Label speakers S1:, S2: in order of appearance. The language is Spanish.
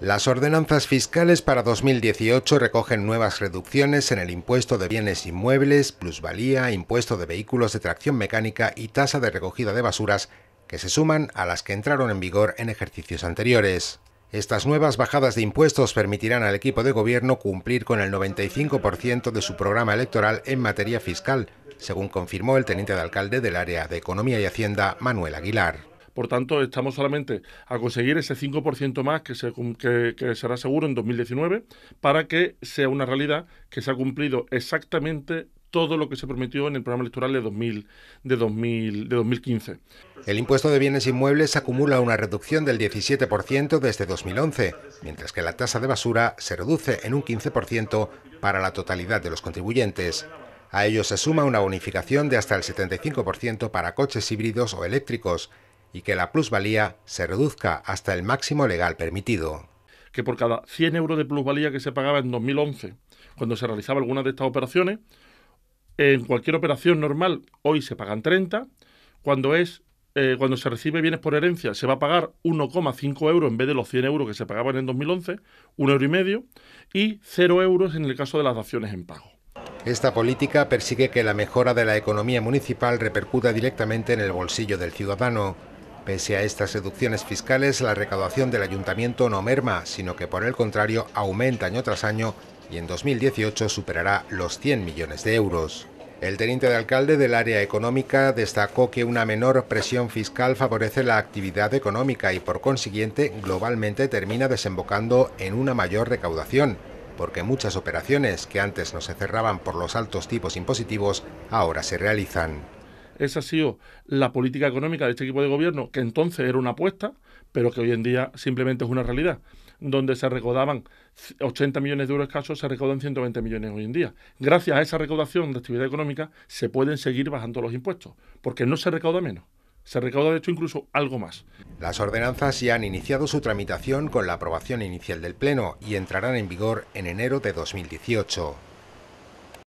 S1: Las ordenanzas fiscales para 2018 recogen nuevas reducciones en el impuesto de bienes inmuebles, plusvalía, impuesto de vehículos de tracción mecánica y tasa de recogida de basuras, que se suman a las que entraron en vigor en ejercicios anteriores. Estas nuevas bajadas de impuestos permitirán al equipo de gobierno cumplir con el 95% de su programa electoral en materia fiscal, según confirmó el teniente de alcalde del área de Economía y
S2: Hacienda,
S3: Manuel Aguilar. Por tanto, estamos solamente a conseguir ese 5% más que, se, que, será seguro en 2019 para que sea una realidad que se ha cumplido exactamente todo lo que se prometió en el programa electoral de, 2000, de, 2000, de 2015.
S1: El impuesto de bienes inmuebles acumula una reducción del 17% desde 2011, mientras que la tasa de basura se reduce en un 15% para la totalidad de los contribuyentes. A ello se suma una bonificación de hasta el 75% para coches híbridos o eléctricos, y que la plusvalía se reduzca hasta el máximo legal permitido.
S3: Que por cada 100 euros de plusvalía que se pagaba en 2011, cuando se realizaba alguna de estas operaciones, en cualquier operación normal hoy se pagan 30, cuando es eh, cuando se recibe bienes por herencia se va a pagar 1,5 euros en vez de los 100 euros que se pagaban en 2011, un euro y medio, y 0 euros en el caso de las acciones en pago.
S1: Esta política persigue que la mejora de la economía municipal repercuta directamente en el bolsillo del ciudadano, Pese a estas reducciones fiscales, la recaudación del ayuntamiento no merma, sino que por el contrario aumenta año tras año y en 2018 superará los 100 millones de euros. El teniente de alcalde del área económica destacó que una menor presión fiscal favorece la actividad económica y por consiguiente globalmente termina desembocando en una mayor recaudación, porque muchas operaciones que antes no se cerraban por los altos tipos impositivos ahora se realizan.
S3: Esa ha sido la política económica de este equipo de gobierno, que entonces era una apuesta, pero que hoy en día simplemente es una realidad. Donde se recaudaban 80 millones de euros escasos, se recaudan 120 millones hoy en día. Gracias a esa recaudación de actividad económica, se pueden seguir bajando los impuestos, porque no se recauda menos.
S1: Se recauda, de hecho, incluso algo más. Las ordenanzas ya han iniciado su tramitación con la aprobación inicial del Pleno y entrarán en vigor en enero de 2018.